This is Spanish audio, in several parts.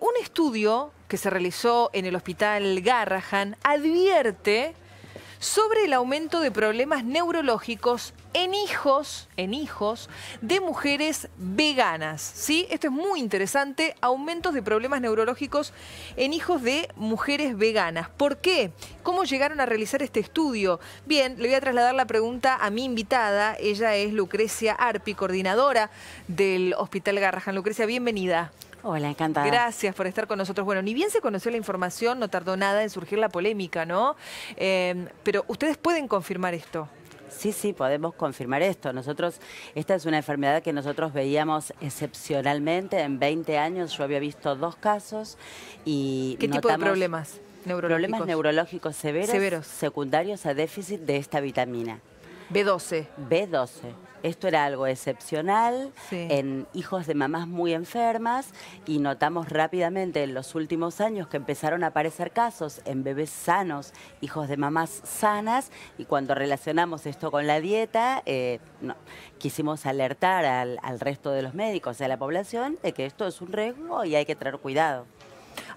Un estudio que se realizó en el hospital Garrahan advierte sobre el aumento de problemas neurológicos en hijos, en hijos de mujeres veganas, ¿sí? Esto es muy interesante, aumentos de problemas neurológicos en hijos de mujeres veganas. ¿Por qué? ¿Cómo llegaron a realizar este estudio? Bien, le voy a trasladar la pregunta a mi invitada, ella es Lucrecia Arpi, coordinadora del Hospital Garrahan. Lucrecia, bienvenida. Hola, encantada. Gracias por estar con nosotros. Bueno, ni bien se conoció la información, no tardó nada en surgir la polémica, ¿no? Em, pero ustedes pueden confirmar esto. Sí, sí, podemos confirmar esto. Nosotros, esta es una enfermedad que nosotros veíamos excepcionalmente. En 20 años yo había visto dos casos y. ¿Qué tipo de problemas? Neurológicos. Problemas neurológicos severos, secundarios a déficit de esta vitamina. B12. B12. Esto era algo excepcional en hijos de mamás muy enfermas y notamos rápidamente en los últimos años que empezaron a aparecer casos en bebés sanos, hijos de mamás sanas y cuando relacionamos esto con la dieta, eh, quisimos alertar al, al resto de los médicos y a la población de que esto es un riesgo y hay que tener cuidado.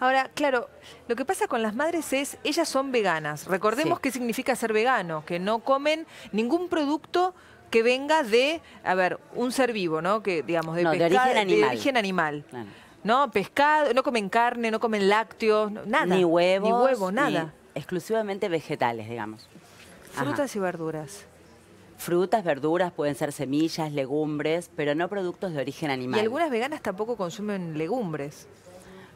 Ahora, claro, lo que pasa con las madres es, ellas son veganas. Recordemos qué significa ser vegano, que no comen ningún producto que venga de, a ver, un ser vivo, ¿no? Que digamos de, de origen animal. De origen animal. No, pescado, no comen carne, no comen lácteos, nada. Ni huevo. Ni huevo, nada. exclusivamente vegetales, digamos. Frutas y verduras. Frutas, verduras, pueden ser semillas, legumbres, pero no productos de origen animal. Y algunas veganas tampoco consumen legumbres.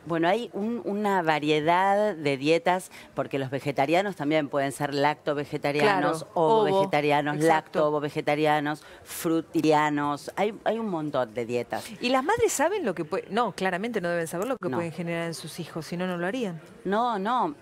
Bueno, hay una variedad de dietas, porque los vegetarianos también pueden ser lacto-vegetarianos, o vegetarianos lacto lacto-ovo-vegetarianos, frutarianos. Hay, hay, un montón de dietas. ¿Y las madres saben lo que pueden...? No, claramente no deben saber lo que pueden generar en sus hijos, si no, no lo harían. No, no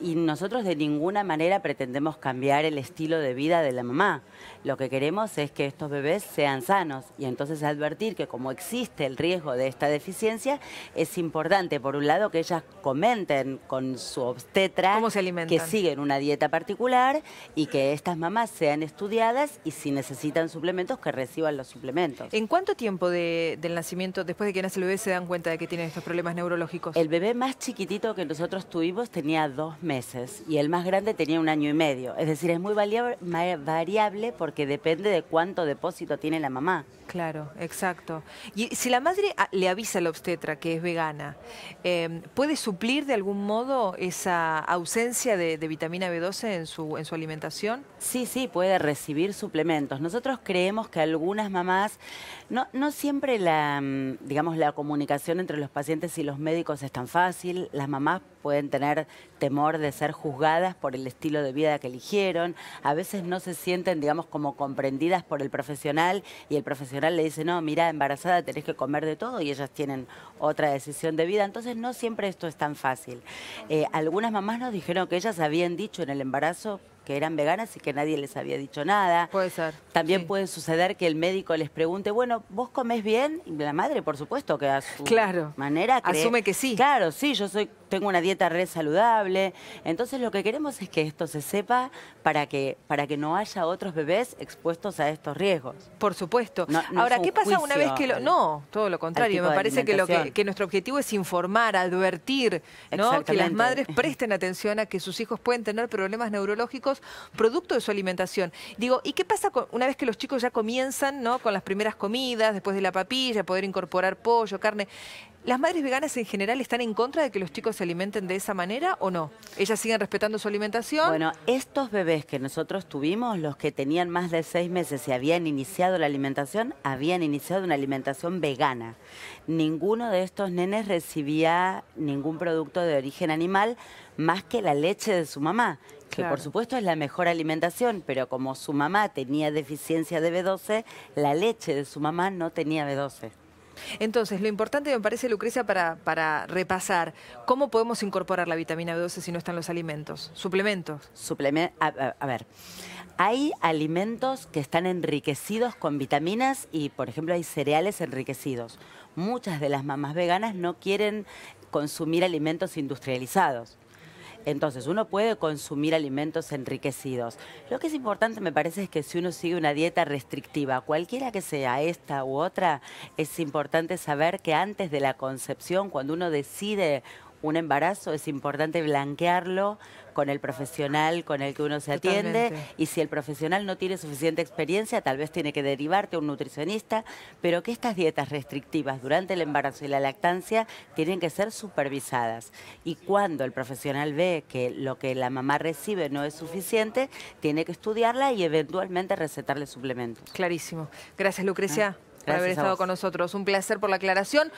y nosotros de ninguna manera pretendemos cambiar el estilo de vida de la mamá. Lo que queremos es que estos bebés sean sanos y entonces advertir que como existe el riesgo de esta deficiencia, es importante, por un lado, que ellas comenten con su obstetra que siguen una dieta particular y que estas mamás sean estudiadas y si necesitan suplementos, que reciban los suplementos. ¿En cuánto tiempo del nacimiento, después de que nace el bebé, se dan cuenta de que tienen estos problemas neurológicos? El bebé más chiquitito que nosotros tuvimos tenía dos meses meses y el más grande tenía un año y medio. Es decir, es muy variable porque depende de cuánto depósito tiene la mamá. Claro, exacto. Y si la madre ah, le avisa la obstetra que es vegana, em, ¿puede suplir de algún modo esa ausencia de, vitamina B12 en su, en su alimentación? Sí, sí, puede recibir suplementos. Nosotros creemos que algunas mamás, no, no siempre la, mm, digamos, la comunicación entre los pacientes y los médicos es tan fácil. Las mamás pueden tener temor de ser juzgadas por el estilo de vida que eligieron, a veces no se sienten, digamos, como comprendidas por el profesional y el profesional le dice, no, mira, embarazada tenés que comer de todo y ellas tienen otra decisión de vida, entonces no siempre esto es tan fácil. Eh, algunas mamás nos dijeron que ellas habían dicho en el embarazo que eran veganas y que nadie les había dicho nada. Puede ser. También puede suceder que el médico les pregunte, bueno, ¿vos comés bien? Y la madre, por supuesto, que a su manera cree, Asume que sí. Claro, sí, yo soy tengo una dieta re saludable. Entonces lo que queremos es que esto se sepa para que, para que no haya otros bebés expuestos a estos riesgos. Por supuesto. Ahora, ¿qué pasa una vez que No, todo lo contrario. Me parece que, lo que, nuestro objetivo es informar, advertir, que las madres presten atención a que sus hijos pueden tener problemas neurológicos producto de su alimentación. Digo, ¿y qué pasa con, una vez que los chicos ya comienzan ¿no? con las primeras comidas, después de la papilla, poder incorporar pollo, carne? ¿Las madres veganas en general están en contra de que los chicos se alimenten de esa manera o no? ¿Ellas siguen respetando su alimentación? Bueno, estos bebés que nosotros tuvimos, los que tenían más de seis meses y habían iniciado la alimentación, habían iniciado una alimentación vegana. Ninguno de estos nenes recibía ningún producto de origen animal más que la leche de su mamá, que por supuesto es la mejor alimentación, pero como su mamá tenía deficiencia de B12, la leche de su mamá no tenía B12. Entonces, lo importante me parece, Lucrecia, para, repasar, ¿cómo podemos incorporar la vitamina B12 si no están los alimentos? ¿Suplementos? a, ver, hay alimentos que están enriquecidos con vitaminas y, por ejemplo, hay cereales enriquecidos. Muchas de las mamás veganas no quieren consumir alimentos industrializados. Entonces, uno puede consumir alimentos enriquecidos. Lo que es importante, me parece, es que si uno sigue una dieta restrictiva, cualquiera que sea esta u otra, es importante saber que antes de la concepción, cuando uno decide un embarazo es importante blanquearlo con el profesional con el que uno se atiende y si el profesional no tiene suficiente experiencia, tal vez tiene que derivarte a un nutricionista, pero que estas dietas restrictivas durante el embarazo y la lactancia tienen que ser supervisadas. Y cuando el profesional ve que lo que la mamá recibe no es suficiente, tiene que estudiarla y eventualmente recetarle suplementos. Clarísimo. Gracias, Lucrecia. Ah, por haber estado con nosotros. Un placer por la aclaración.